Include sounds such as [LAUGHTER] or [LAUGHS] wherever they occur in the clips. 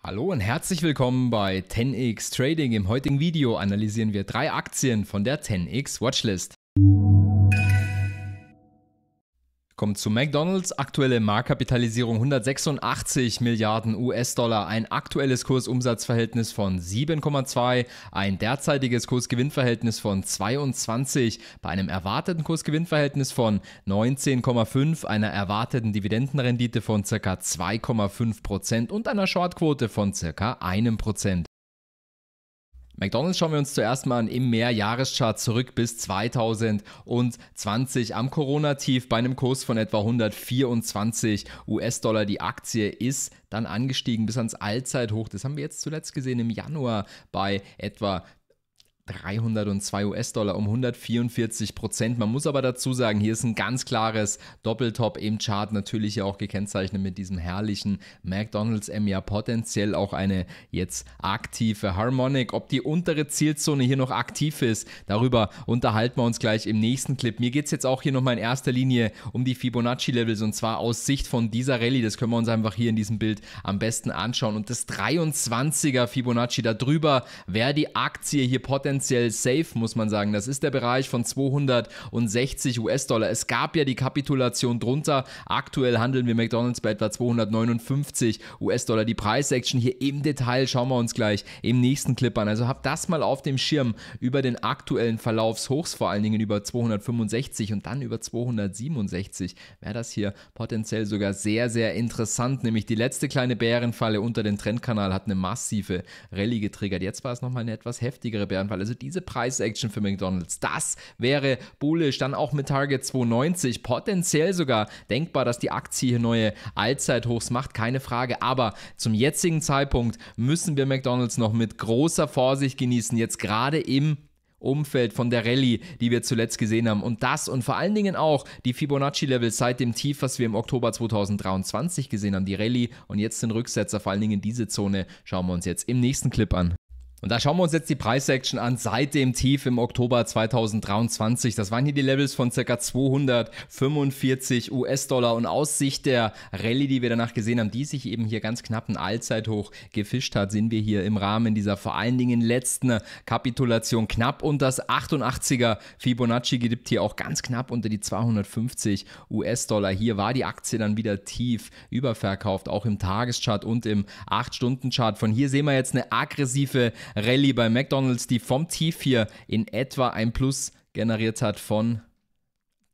Hallo und herzlich willkommen bei 10x Trading. Im heutigen Video analysieren wir drei Aktien von der 10x Watchlist. Kommen zu McDonald's. Aktuelle Marktkapitalisierung 186 Milliarden US-Dollar. Ein aktuelles Kursumsatzverhältnis von 7,2. Ein derzeitiges Kursgewinnverhältnis von 22. Bei einem erwarteten Kursgewinnverhältnis von 19,5. Einer erwarteten Dividendenrendite von ca. 2,5 Prozent und einer Shortquote von ca. 1 Prozent. McDonald's schauen wir uns zuerst mal im Mehrjahreschart zurück bis 2020 am Corona-Tief bei einem Kurs von etwa 124 US-Dollar. Die Aktie ist dann angestiegen bis ans Allzeithoch. Das haben wir jetzt zuletzt gesehen im Januar bei etwa 302 US-Dollar um 144 Prozent. Man muss aber dazu sagen, hier ist ein ganz klares Doppeltop im Chart, natürlich ja auch gekennzeichnet mit diesem herrlichen McDonald's M, ja potenziell auch eine jetzt aktive Harmonic. Ob die untere Zielzone hier noch aktiv ist, darüber unterhalten wir uns gleich im nächsten Clip. Mir geht es jetzt auch hier nochmal in erster Linie um die Fibonacci-Levels und zwar aus Sicht von dieser Rallye. Das können wir uns einfach hier in diesem Bild am besten anschauen. Und das 23er Fibonacci, darüber wäre die Aktie hier potenziell finanziell safe, muss man sagen. Das ist der Bereich von 260 US-Dollar. Es gab ja die Kapitulation drunter. Aktuell handeln wir McDonald's bei etwa 259 US-Dollar. Die Preisaction hier im Detail schauen wir uns gleich im nächsten Clip an. Also habt das mal auf dem Schirm über den aktuellen Verlaufshochs, vor allen Dingen über 265 und dann über 267. Wäre das hier potenziell sogar sehr, sehr interessant. Nämlich die letzte kleine Bärenfalle unter den Trendkanal hat eine massive Rallye getriggert. Jetzt war es nochmal eine etwas heftigere Bärenfalle. Also diese Preis-Action für McDonald's, das wäre bullish. Dann auch mit Target 290, potenziell sogar denkbar, dass die Aktie hier neue Allzeithochs macht, keine Frage. Aber zum jetzigen Zeitpunkt müssen wir McDonald's noch mit großer Vorsicht genießen. Jetzt gerade im Umfeld von der Rallye, die wir zuletzt gesehen haben. Und das und vor allen Dingen auch die fibonacci level seit dem Tief, was wir im Oktober 2023 gesehen haben, die Rallye und jetzt den Rücksetzer, vor allen Dingen diese Zone, schauen wir uns jetzt im nächsten Clip an. Und da schauen wir uns jetzt die Preissection an seit dem Tief im Oktober 2023. Das waren hier die Levels von ca. 245 US-Dollar und aus Sicht der Rallye, die wir danach gesehen haben, die sich eben hier ganz knapp ein Allzeithoch gefischt hat, sind wir hier im Rahmen dieser vor allen Dingen letzten Kapitulation knapp unter das 88er Fibonacci gibt hier auch ganz knapp unter die 250 US-Dollar. Hier war die Aktie dann wieder tief überverkauft, auch im Tageschart und im 8-Stunden-Chart. Von hier sehen wir jetzt eine aggressive Rallye bei McDonald's, die vom Tief hier in etwa ein Plus generiert hat von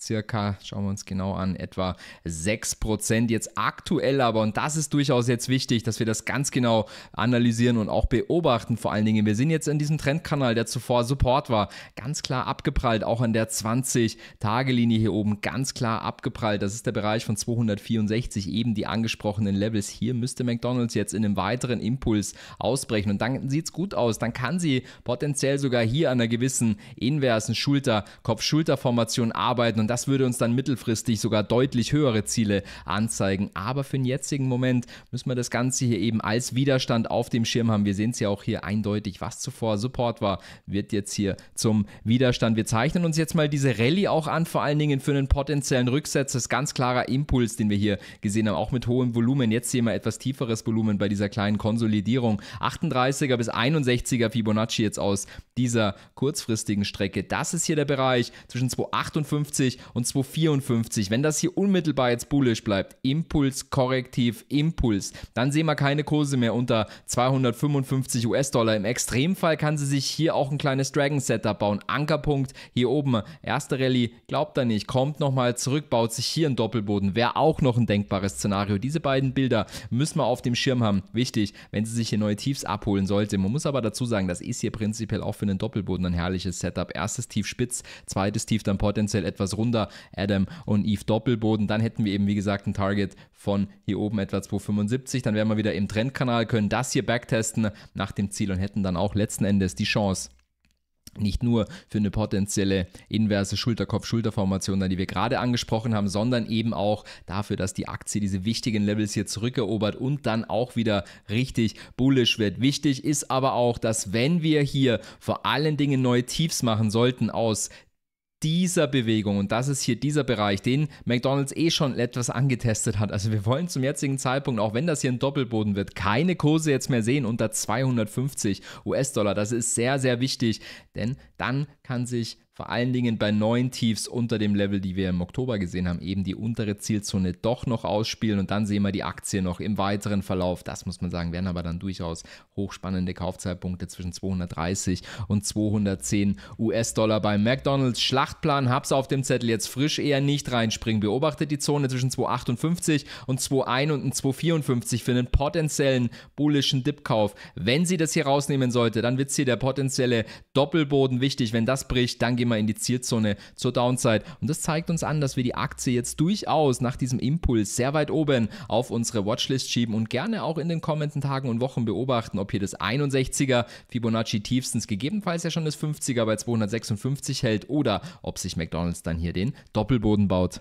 circa, schauen wir uns genau an, etwa 6% jetzt aktuell aber. Und das ist durchaus jetzt wichtig, dass wir das ganz genau analysieren und auch beobachten. Vor allen Dingen, wir sind jetzt in diesem Trendkanal, der zuvor Support war, ganz klar abgeprallt, auch an der 20-Tage-Linie hier oben, ganz klar abgeprallt. Das ist der Bereich von 264, eben die angesprochenen Levels. Hier müsste McDonald's jetzt in einem weiteren Impuls ausbrechen. Und dann sieht es gut aus. Dann kann sie potenziell sogar hier an einer gewissen inversen Schulter-Kopf-Schulter-Formation arbeiten. Und das würde uns dann mittelfristig sogar deutlich höhere Ziele anzeigen. Aber für den jetzigen Moment müssen wir das Ganze hier eben als Widerstand auf dem Schirm haben. Wir sehen es ja auch hier eindeutig, was zuvor Support war, wird jetzt hier zum Widerstand. Wir zeichnen uns jetzt mal diese Rallye auch an, vor allen Dingen für einen potenziellen Rücksetzer. Das ist ganz klarer Impuls, den wir hier gesehen haben, auch mit hohem Volumen. Jetzt sehen wir etwas tieferes Volumen bei dieser kleinen Konsolidierung. 38er bis 61er Fibonacci jetzt aus dieser kurzfristigen Strecke. Das ist hier der Bereich zwischen 258 und 254. Wenn das hier unmittelbar jetzt bullish bleibt, Impuls, Korrektiv, Impuls, dann sehen wir keine Kurse mehr unter 255 US-Dollar. Im Extremfall kann sie sich hier auch ein kleines Dragon-Setup bauen. Ankerpunkt hier oben, erste Rallye, glaubt er nicht, kommt nochmal zurück, baut sich hier ein Doppelboden. Wäre auch noch ein denkbares Szenario. Diese beiden Bilder müssen wir auf dem Schirm haben. Wichtig, wenn sie sich hier neue Tiefs abholen sollte. Man muss aber dazu sagen, das ist hier prinzipiell auch für einen Doppelboden ein herrliches Setup. Erstes Tief spitz, zweites Tief dann potenziell etwas runter runter, Adam und Eve Doppelboden. Dann hätten wir eben, wie gesagt, ein Target von hier oben etwa 275. Dann wären wir wieder im Trendkanal, können das hier backtesten nach dem Ziel und hätten dann auch letzten Endes die Chance, nicht nur für eine potenzielle inverse Schulterkopf-Schulterformation, die wir gerade angesprochen haben, sondern eben auch dafür, dass die Aktie diese wichtigen Levels hier zurückerobert und dann auch wieder richtig bullisch wird. Wichtig ist aber auch, dass wenn wir hier vor allen Dingen neue Tiefs machen sollten aus dieser Bewegung, und das ist hier dieser Bereich, den McDonald's eh schon etwas angetestet hat. Also wir wollen zum jetzigen Zeitpunkt, auch wenn das hier ein Doppelboden wird, keine Kurse jetzt mehr sehen unter 250 US-Dollar. Das ist sehr, sehr wichtig, denn dann kann sich vor allen Dingen bei neuen Tiefs unter dem Level, die wir im Oktober gesehen haben, eben die untere Zielzone doch noch ausspielen und dann sehen wir die Aktie noch im weiteren Verlauf. Das muss man sagen, werden aber dann durchaus hochspannende Kaufzeitpunkte zwischen 230 und 210 US-Dollar bei McDonalds. Schlachtplan hab's auf dem Zettel jetzt frisch eher nicht reinspringen. Beobachtet die Zone zwischen 258 und 21 und 254 für einen potenziellen bullischen Dipkauf. Wenn sie das hier rausnehmen sollte, dann wird hier der potenzielle Doppelboden wichtig. Wenn das bricht, dann geht immer in die Zierzone zur Downside. Und das zeigt uns an, dass wir die Aktie jetzt durchaus nach diesem Impuls sehr weit oben auf unsere Watchlist schieben und gerne auch in den kommenden Tagen und Wochen beobachten, ob hier das 61er Fibonacci tiefstens gegebenenfalls ja schon das 50er bei 256 hält oder ob sich McDonald's dann hier den Doppelboden baut.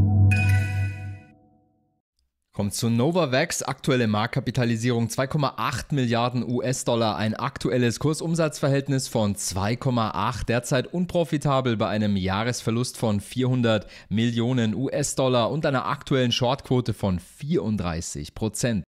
Kommt zu Novavax, aktuelle Marktkapitalisierung 2,8 Milliarden US-Dollar, ein aktuelles Kursumsatzverhältnis von 2,8, derzeit unprofitabel bei einem Jahresverlust von 400 Millionen US-Dollar und einer aktuellen Shortquote von 34 Prozent.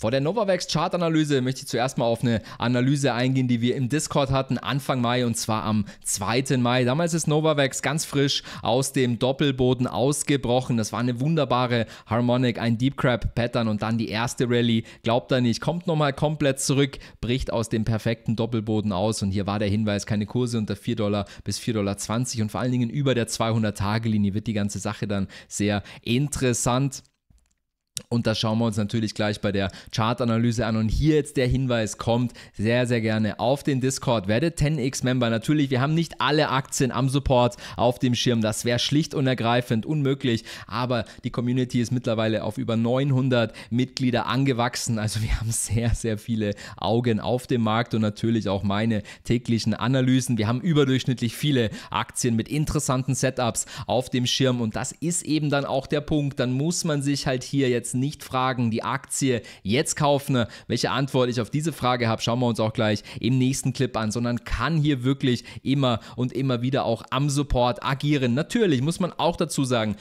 Vor der Novavax Chartanalyse möchte ich zuerst mal auf eine Analyse eingehen, die wir im Discord hatten Anfang Mai und zwar am 2. Mai. Damals ist Novavax ganz frisch aus dem Doppelboden ausgebrochen. Das war eine wunderbare Harmonic, ein Deep Crab Pattern und dann die erste Rallye. Glaubt er nicht, kommt nochmal komplett zurück, bricht aus dem perfekten Doppelboden aus und hier war der Hinweis, keine Kurse unter 4 Dollar bis 4,20 Dollar und vor allen Dingen über der 200-Tage-Linie wird die ganze Sache dann sehr interessant. Und das schauen wir uns natürlich gleich bei der Chartanalyse an. Und hier jetzt der Hinweis kommt sehr, sehr gerne auf den Discord. Werdet 10x-Member. Natürlich, wir haben nicht alle Aktien am Support auf dem Schirm. Das wäre schlicht und ergreifend unmöglich. Aber die Community ist mittlerweile auf über 900 Mitglieder angewachsen. Also wir haben sehr, sehr viele Augen auf dem Markt und natürlich auch meine täglichen Analysen. Wir haben überdurchschnittlich viele Aktien mit interessanten Setups auf dem Schirm. Und das ist eben dann auch der Punkt. Dann muss man sich halt hier jetzt nicht fragen, die Aktie jetzt kaufen? Welche Antwort ich auf diese Frage habe, schauen wir uns auch gleich im nächsten Clip an, sondern kann hier wirklich immer und immer wieder auch am Support agieren. Natürlich muss man auch dazu sagen,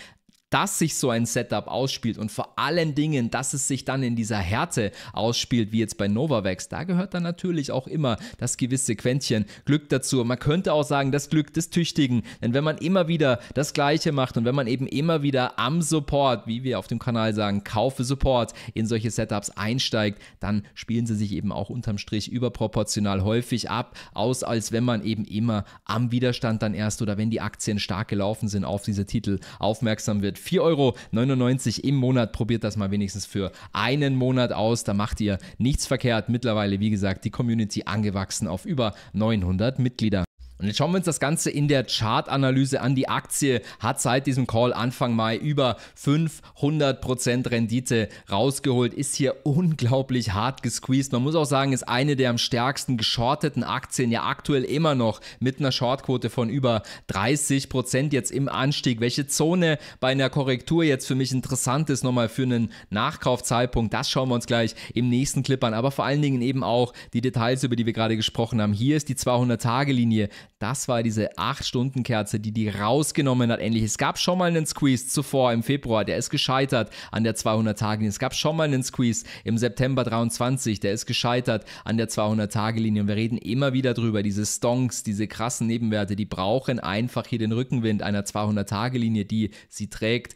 dass sich so ein Setup ausspielt und vor allen Dingen, dass es sich dann in dieser Härte ausspielt, wie jetzt bei Novavax, da gehört dann natürlich auch immer das gewisse Quäntchen Glück dazu. man könnte auch sagen, das Glück des Tüchtigen. Denn wenn man immer wieder das Gleiche macht und wenn man eben immer wieder am Support, wie wir auf dem Kanal sagen, kaufe Support, in solche Setups einsteigt, dann spielen sie sich eben auch unterm Strich überproportional häufig ab, aus als wenn man eben immer am Widerstand dann erst oder wenn die Aktien stark gelaufen sind, auf diese Titel aufmerksam wird mit 4,99 Euro im Monat. Probiert das mal wenigstens für einen Monat aus. Da macht ihr nichts verkehrt. Mittlerweile, wie gesagt, die Community angewachsen auf über 900 Mitglieder. Und jetzt schauen wir uns das Ganze in der Chartanalyse an. Die Aktie hat seit diesem Call Anfang Mai über 500% Rendite rausgeholt, ist hier [LAUGHS] unglaublich hart gesqueezed. Man muss auch sagen, ist eine der am stärksten geschorteten Aktien, ja aktuell immer noch mit einer Shortquote von über 30% jetzt im Anstieg. Welche Zone bei einer Korrektur jetzt für mich interessant ist, nochmal für einen Nachkaufzeitpunkt, das schauen wir uns gleich im nächsten Clip an. Aber vor allen Dingen eben auch die Details, über die wir gerade gesprochen haben. Hier ist die 200-Tage-Linie das war diese 8-Stunden-Kerze, die die rausgenommen hat. Endlich, es gab schon mal einen Squeeze zuvor im Februar, der ist gescheitert an der 200-Tage-Linie. Es gab schon mal einen Squeeze im September 23, der ist gescheitert an der 200-Tage-Linie. Und wir reden immer wieder drüber, diese Stonks, diese krassen Nebenwerte, die brauchen einfach hier den Rückenwind einer 200-Tage-Linie, die sie trägt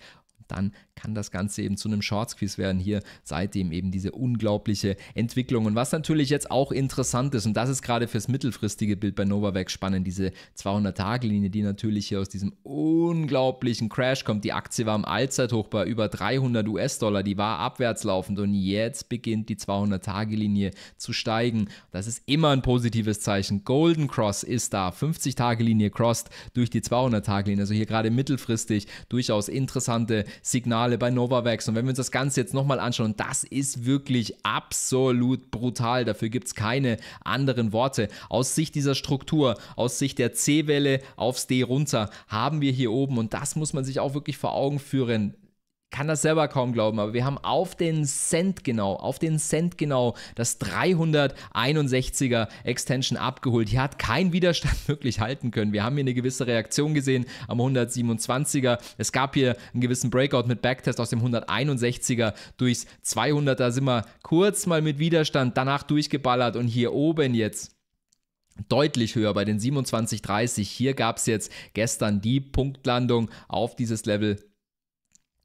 dann kann das Ganze eben zu einem Shorts-Quiz werden. Hier seitdem eben diese unglaubliche Entwicklung. Und was natürlich jetzt auch interessant ist, und das ist gerade fürs mittelfristige Bild bei Novavax spannend, diese 200-Tage-Linie, die natürlich hier aus diesem unglaublichen Crash kommt. Die Aktie war im Allzeithoch bei über 300 US-Dollar, die war abwärts laufend und jetzt beginnt die 200-Tage-Linie zu steigen. Das ist immer ein positives Zeichen. Golden Cross ist da, 50-Tage-Linie crossed durch die 200-Tage-Linie, also hier gerade mittelfristig durchaus interessante Signale bei Novavax. Und wenn wir uns das Ganze jetzt nochmal anschauen, das ist wirklich absolut brutal. Dafür gibt es keine anderen Worte. Aus Sicht dieser Struktur, aus Sicht der C-Welle aufs D runter, haben wir hier oben, und das muss man sich auch wirklich vor Augen führen, kann das selber kaum glauben, aber wir haben auf den Cent genau, auf den Cent genau das 361er Extension abgeholt. Hier hat kein Widerstand [LAUGHS] wirklich halten können. Wir haben hier eine gewisse Reaktion gesehen am 127er. Es gab hier einen gewissen Breakout mit Backtest aus dem 161er durchs 200er Da sind wir kurz mal mit Widerstand danach durchgeballert und hier oben jetzt deutlich höher bei den 27,30. Hier gab es jetzt gestern die Punktlandung auf dieses Level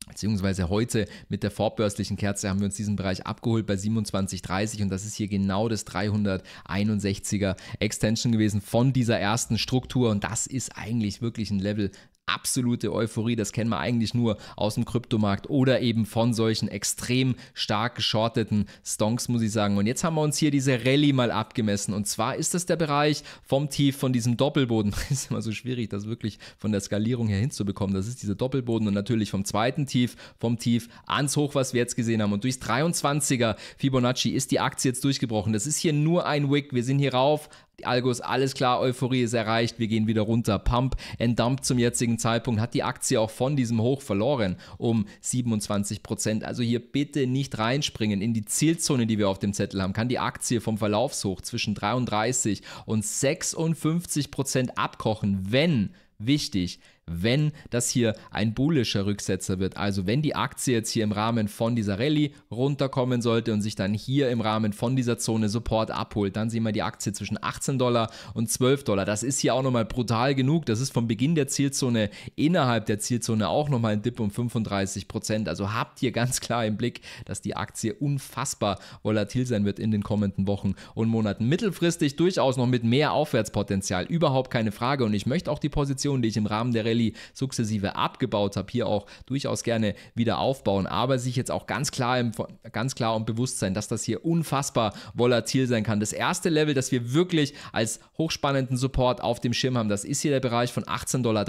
Beziehungsweise heute mit der vorbörslichen Kerze haben wir uns diesen Bereich abgeholt bei 27,30 und das ist hier genau das 361er Extension gewesen von dieser ersten Struktur und das ist eigentlich wirklich ein Level, absolute Euphorie. Das kennen wir eigentlich nur aus dem Kryptomarkt oder eben von solchen extrem stark geschorteten Stonks, muss ich sagen. Und jetzt haben wir uns hier diese Rallye mal abgemessen. Und zwar ist das der Bereich vom Tief, von diesem Doppelboden. [LAUGHS] ist immer so schwierig, das wirklich von der Skalierung her hinzubekommen. Das ist dieser Doppelboden und natürlich vom zweiten Tief, vom Tief ans Hoch, was wir jetzt gesehen haben. Und durchs 23er Fibonacci ist die Aktie jetzt durchgebrochen. Das ist hier nur ein Wick. Wir sind hier rauf, die Algos, alles klar, Euphorie ist erreicht, wir gehen wieder runter. Pump and zum jetzigen Zeitpunkt hat die Aktie auch von diesem Hoch verloren um 27 Prozent. Also hier bitte nicht reinspringen in die Zielzone, die wir auf dem Zettel haben. Kann die Aktie vom Verlaufshoch zwischen 33 und 56 Prozent abkochen, wenn, wichtig, wenn das hier ein bullischer Rücksetzer wird, also wenn die Aktie jetzt hier im Rahmen von dieser Rallye runterkommen sollte und sich dann hier im Rahmen von dieser Zone Support abholt, dann sehen wir die Aktie zwischen 18 Dollar und 12 Dollar. Das ist hier auch nochmal brutal genug. Das ist vom Beginn der Zielzone innerhalb der Zielzone auch nochmal ein Dip um 35 Prozent. Also habt ihr ganz klar im Blick, dass die Aktie unfassbar volatil sein wird in den kommenden Wochen und Monaten. Mittelfristig durchaus noch mit mehr Aufwärtspotenzial. Überhaupt keine Frage. Und ich möchte auch die Position, die ich im Rahmen der Rallye Rallye sukzessive abgebaut habe, hier auch durchaus gerne wieder aufbauen, aber sich jetzt auch ganz klar, im, ganz klar und bewusst dass das hier unfassbar volatil sein kann. Das erste Level, das wir wirklich als hochspannenden Support auf dem Schirm haben, das ist hier der Bereich von 18,30 Dollar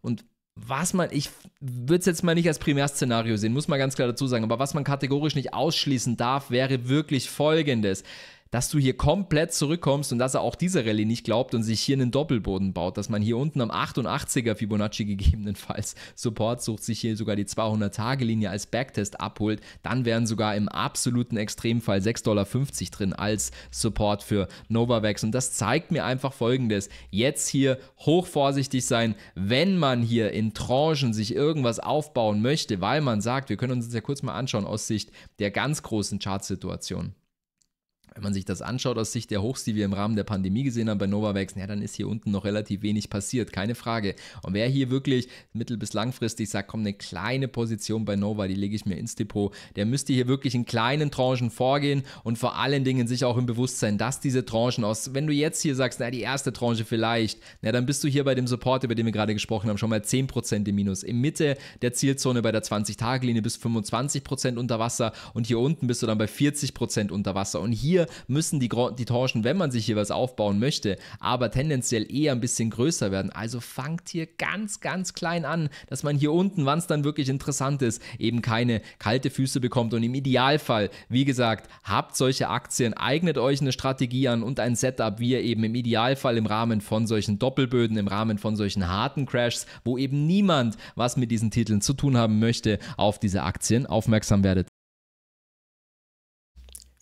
und was man, ich würde es jetzt mal nicht als Primärszenario sehen, muss man ganz klar dazu sagen, aber was man kategorisch nicht ausschließen darf, wäre wirklich folgendes dass du hier komplett zurückkommst und dass er auch diese Rallye nicht glaubt und sich hier einen Doppelboden baut, dass man hier unten am 88er Fibonacci gegebenenfalls [LAUGHS] Support sucht, sich hier sogar die 200-Tage-Linie als Backtest abholt, dann wären sogar im absoluten Extremfall 6,50 Dollar drin als Support für Novavax und das zeigt mir einfach folgendes, jetzt hier hochvorsichtig sein, wenn man hier in Tranchen sich irgendwas aufbauen möchte, weil man sagt, wir können uns das ja kurz mal anschauen aus Sicht der ganz großen Chartsituation wenn man sich das anschaut aus Sicht der Hochs, die wir im Rahmen der Pandemie gesehen haben bei Novavax, ja, dann ist hier unten noch relativ wenig passiert, keine Frage. Und wer hier wirklich mittel- bis langfristig sagt, komm, eine kleine Position bei Nova, die lege ich mir ins Depot, der müsste hier wirklich in kleinen Tranchen vorgehen und vor allen Dingen sich auch im Bewusstsein, dass diese Tranchen aus, wenn du jetzt hier sagst, na, die erste Tranche vielleicht, na, dann bist du hier bei dem Support, über den wir gerade gesprochen haben, schon mal 10% im Minus. In Mitte der Zielzone bei der 20-Tage-Linie bis 25% unter Wasser und hier unten bist du dann bei 40% unter Wasser. Und hier müssen die, die Tranchen, wenn man sich hier was aufbauen möchte, aber tendenziell eher ein bisschen größer werden. Also fangt hier ganz, ganz klein an, dass man hier unten, wann es dann wirklich interessant ist, eben keine kalte Füße bekommt. Und im Idealfall, wie gesagt, habt solche Aktien, eignet euch eine Strategie an und ein Setup, wie ihr eben im Idealfall im Rahmen von solchen Doppelböden, im Rahmen von solchen harten Crashs, wo eben niemand was mit diesen Titeln zu tun haben möchte, auf diese Aktien aufmerksam werdet.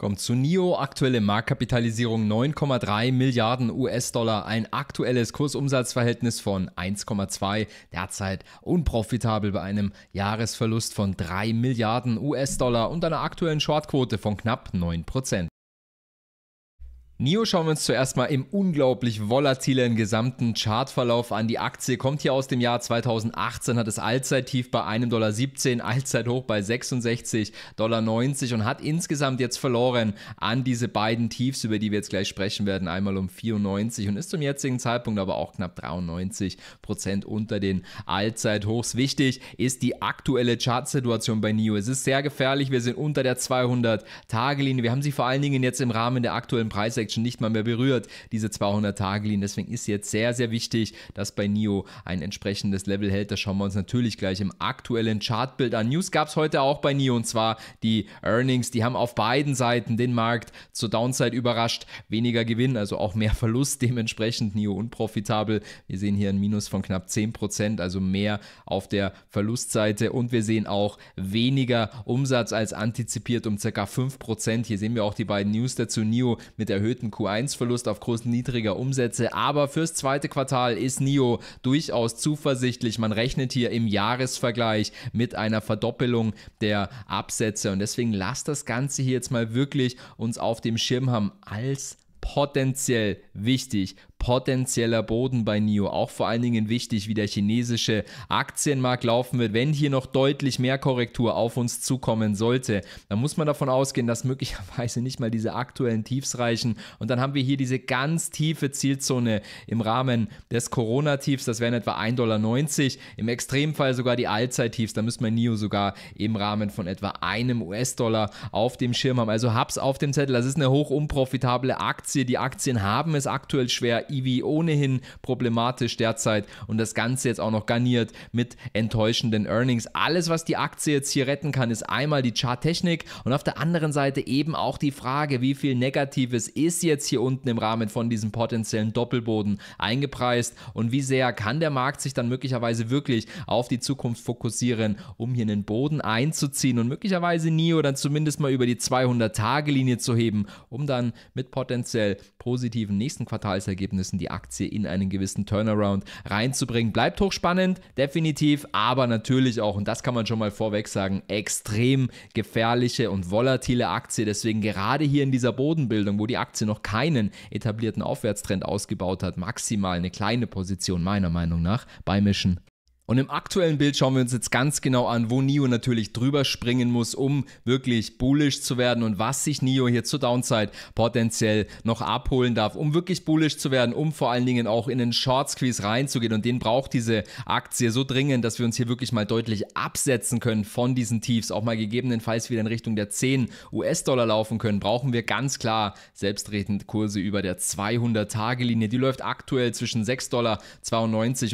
Kommt zu NIO, aktuelle Marktkapitalisierung 9,3 Milliarden US-Dollar, ein aktuelles Kursumsatzverhältnis von 1,2, derzeit unprofitabel bei einem Jahresverlust von 3 Milliarden US-Dollar und einer aktuellen Shortquote von knapp 9%. NIO schauen wir uns zuerst mal im unglaublich volatilen gesamten Chartverlauf an. Die Aktie kommt hier aus dem Jahr 2018, hat es Allzeittief bei 1,17 Dollar, Allzeithoch bei 66,90 Dollar und hat insgesamt jetzt verloren an diese beiden Tiefs, über die wir jetzt gleich sprechen werden. Einmal um 94 und ist zum jetzigen Zeitpunkt aber auch knapp 93 Prozent unter den Allzeithochs. Wichtig ist die aktuelle Chartsituation bei NIO. Es ist sehr gefährlich. Wir sind unter der 200-Tage-Linie. Wir haben sie vor allen Dingen jetzt im Rahmen der aktuellen Preisexplosion Section nicht mal mehr berührt, diese 200-Tage-Linie. Deswegen ist jetzt sehr, sehr wichtig, dass bei NIO ein entsprechendes Level hält. Das schauen wir uns natürlich gleich im aktuellen Chartbild an. News gab es heute auch bei NIO und zwar die Earnings. Die haben auf beiden Seiten den Markt zur Downside überrascht. Weniger Gewinn, also auch mehr Verlust. [LAUGHS] Dementsprechend NIO unprofitabel. Wir sehen hier ein Minus von knapp 10%, also mehr auf der Verlustseite. Und wir sehen auch weniger Umsatz als antizipiert um circa 5%. Hier sehen wir auch die beiden News dazu. NIO mit erhöhten mit Q1-Verlust aufgrund niedriger Umsätze. Aber fürs zweite Quartal ist NIO durchaus zuversichtlich. Man rechnet hier im Jahresvergleich mit einer Verdoppelung der Absätze. Und deswegen lasst das Ganze hier jetzt mal wirklich uns auf dem Schirm haben als potenziell wichtig potenzieller Boden bei NIO. Auch vor allen Dingen wichtig, wie der chinesische Aktienmarkt laufen wird. Wenn hier noch deutlich mehr Korrektur auf uns zukommen sollte, dann muss man davon ausgehen, dass möglicherweise nicht mal diese aktuellen Tiefs reichen. Und dann haben wir hier diese ganz tiefe Zielzone im Rahmen des Corona-Tiefs. Das wären etwa 1,90 Dollar. Im Extremfall sogar die Allzeit-Tiefs. Da müsste man NIO sogar im Rahmen von etwa einem US-Dollar auf dem Schirm haben. Also hab's auf dem Zettel. Das ist eine hoch unprofitable Aktie. Die Aktien haben es aktuell schwer Ivi ohnehin problematisch derzeit und das Ganze jetzt auch noch garniert mit enttäuschenden Earnings. Alles, was die Aktie jetzt hier retten kann, ist einmal die Charttechnik und auf der anderen Seite eben auch die Frage, wie viel Negatives ist jetzt hier unten im Rahmen von diesem potenziellen Doppelboden eingepreist und wie sehr kann der Markt sich dann möglicherweise wirklich auf die Zukunft fokussieren, um hier einen Boden einzuziehen und möglicherweise nie oder zumindest mal über die 200-Tage-Linie zu heben, um dann mit potenziell positiven nächsten Quartalsergebnissen Ergebnissen die Aktie in einen gewissen Turnaround reinzubringen. Bleibt hochspannend, definitiv, aber natürlich auch, und das kann man schon mal vorweg sagen, extrem gefährliche und volatile Aktie. Deswegen gerade hier in dieser Bodenbildung, wo die Aktie noch keinen etablierten Aufwärtstrend ausgebaut hat, maximal eine kleine Position meiner Meinung nach beimischen. Und im aktuellen Bild schauen wir uns jetzt ganz genau an, wo Nio natürlich drüber springen muss, um wirklich bullish zu werden und was sich Nio hier zur Downside potenziell noch abholen darf, um wirklich bullish zu werden, um vor allen Dingen auch in den Short Squeeze reinzugehen. Und den braucht diese Aktie so dringend, dass wir uns hier wirklich mal deutlich absetzen können von diesen Tiefs, auch mal gegebenenfalls wieder in Richtung der 10 US-Dollar laufen können. Brauchen wir ganz klar selbstredend Kurse über der 200-Tage-Linie. Die läuft aktuell zwischen 6,92 Dollar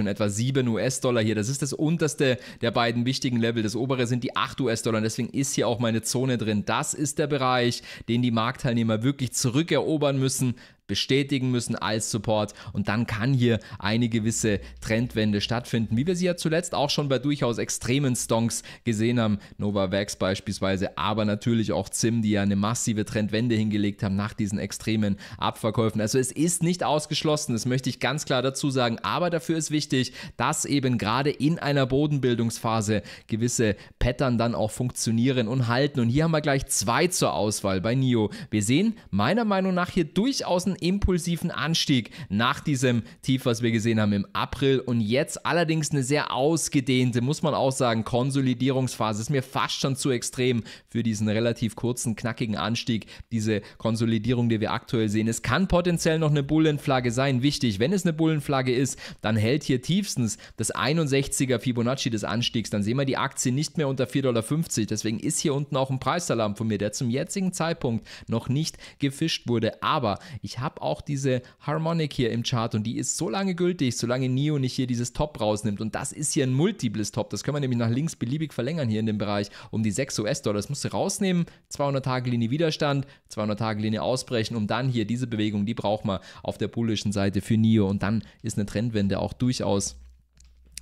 und etwa 7 US-Dollar hier. Das das ist das unterste der beiden wichtigen Level. Das obere sind die 8 US-Dollar. Deswegen ist hier auch meine Zone drin. Das ist der Bereich, den die Marktteilnehmer wirklich zurückerobern müssen bestätigen müssen als Support und dann kann hier eine gewisse Trendwende stattfinden, wie wir sie ja zuletzt auch schon bei durchaus extremen Stonks gesehen haben, Nova Vax beispielsweise, aber natürlich auch Zim, die ja eine massive Trendwende hingelegt haben nach diesen extremen Abverkäufen. Also es ist nicht ausgeschlossen, das möchte ich ganz klar dazu sagen, aber dafür ist wichtig, dass eben gerade in einer Bodenbildungsphase gewisse Pattern dann auch funktionieren und halten und hier haben wir gleich zwei zur Auswahl bei NIO. Wir sehen meiner Meinung nach hier durchaus ein krassen impulsiven Anstieg nach diesem Tief, was wir gesehen haben im April und jetzt allerdings eine sehr ausgedehnte, muss man auch sagen, Konsolidierungsphase. Ist mir fast schon zu extrem für diesen relativ kurzen, knackigen Anstieg, diese Konsolidierung, die wir aktuell sehen. Es kann potenziell noch eine Bullenflagge sein, wichtig. Wenn es eine Bullenflagge ist, dann hält hier tiefstens das 61er Fibonacci des Anstiegs, dann sehen wir die Aktie nicht mehr unter 4,50 Dollar. Deswegen ist hier unten auch ein Preisalarm von mir, der zum jetzigen Zeitpunkt noch nicht gefischt wurde. Aber ich habe habe auch diese Harmonic hier im Chart und die ist so lange gültig, solange NIO nicht hier dieses Top rausnimmt. Und das ist hier ein multiples Top. Das können wir nämlich nach links beliebig verlängern hier in dem Bereich um die 6 US-Dollar. Das musst du rausnehmen. 200-Tage-Linie Widerstand, 200-Tage-Linie ausbrechen, um dann hier diese Bewegung, die braucht man auf der bullischen Seite für NIO. Und dann ist eine Trendwende auch durchaus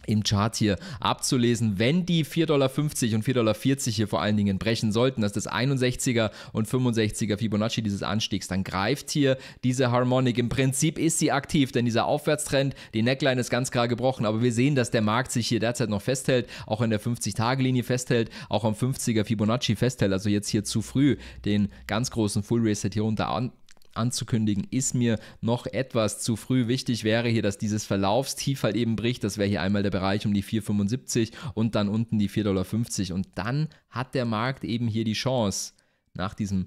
im Chart hier abzulesen, wenn die 4,50 Dollar und 4,40 Dollar hier vor allen Dingen brechen sollten, dass das 61er und 65er Fibonacci dieses Anstiegs, dann greift hier diese Harmonic. Im Prinzip ist sie aktiv, denn dieser Aufwärtstrend, die Neckline ist ganz klar gebrochen, aber wir sehen, dass der Markt sich hier derzeit noch festhält, auch in der 50-Tage-Linie festhält, auch am 50er Fibonacci festhält, also jetzt hier zu früh den ganz großen Full Reset hier unter, anzukündigen, ist mir noch etwas zu früh. Wichtig wäre hier, dass dieses Verlaufstief halt eben bricht. Das wäre hier einmal der Bereich um die 4,75 und dann unten die 4,50 Dollar. Und dann hat der Markt eben hier die Chance, nach diesem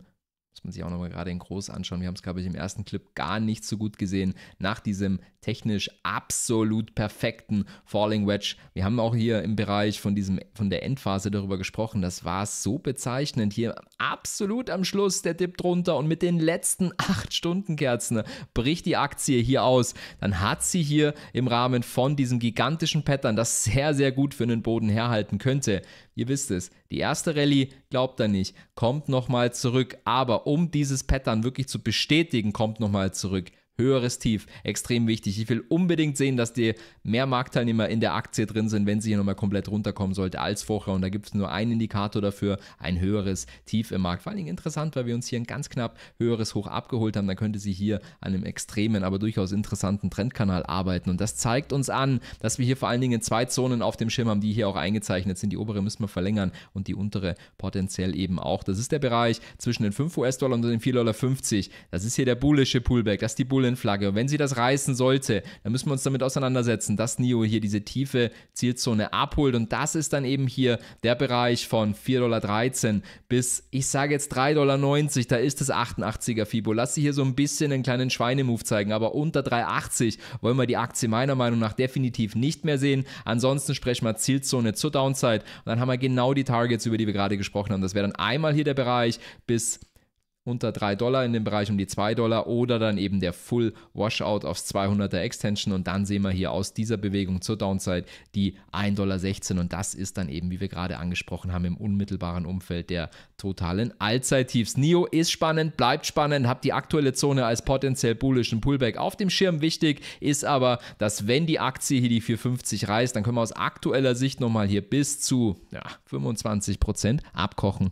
muss man sich auch nochmal gerade in groß anschauen. Wir haben es, glaube ich, im ersten Clip gar nicht so gut gesehen. Nach diesem technisch absolut perfekten Falling Wedge. Wir haben auch hier im Bereich von, diesem, von der Endphase darüber gesprochen. Das war so bezeichnend. Hier absolut am Schluss der Dip drunter und mit den letzten 8 [LAUGHS] Stunden Kerzen bricht die Aktie hier aus. Dann hat sie hier im Rahmen von diesem gigantischen Pattern, das sehr, sehr gut für einen Boden herhalten könnte, Ihr wisst es, die erste Rallye glaubt er nicht, kommt nochmal zurück. Aber um dieses Pattern wirklich zu bestätigen, kommt nochmal zurück höheres Tief. Extrem wichtig. Ich will unbedingt sehen, dass die mehr Marktteilnehmer in der Aktie drin sind, wenn sie hier nochmal komplett runterkommen sollte als vorher. Und da gibt es nur einen Indikator dafür, ein höheres Tief im Markt. Vor allen Dingen interessant, weil wir uns hier ein ganz knapp höheres Hoch abgeholt haben. Dann könnte sie hier an einem extremen, aber durchaus interessanten Trendkanal arbeiten. Und das zeigt uns an, dass wir hier vor allen Dingen zwei Zonen auf dem Schirm haben, die hier auch eingezeichnet sind. Die obere müssen wir verlängern und die untere potenziell eben auch. Das ist der Bereich zwischen den 5 US-Dollar und den 4,50 Dollar. Das ist hier der bullische Pullback. Das ist die Bull Nolan-Flagge. Wenn sie das reißen sollte, dann müssen wir uns damit auseinandersetzen, dass NIO hier diese tiefe Zielzone abholt. Und das ist dann eben hier der Bereich von 4,13 Dollar bis, ich sage jetzt 3,90 Dollar. Da ist das 88er Fibo. Lass sie hier so ein bisschen einen kleinen Schweinemove zeigen. Aber unter 3,80 wollen wir die Aktie meiner Meinung nach definitiv nicht mehr sehen. Ansonsten sprechen wir Zielzone zur Downside. Und dann haben wir genau die Targets, über die wir gerade gesprochen haben. Das wäre dann einmal hier der Bereich bis unter 3 Dollar in dem Bereich um die 2 Dollar oder dann eben der Full Washout aufs 200er Extension und dann sehen wir hier aus dieser Bewegung zur Downside die 1,16 Dollar und das ist dann eben, wie wir gerade angesprochen haben, im unmittelbaren Umfeld der totalen Allzeittiefs. NIO ist spannend, bleibt spannend, habt die aktuelle Zone als potenziell bullischen Pullback auf dem Schirm. Wichtig ist aber, dass wenn die Aktie hier die 450 reißt, dann können wir aus aktueller Sicht nochmal hier bis zu ja, 25% abkochen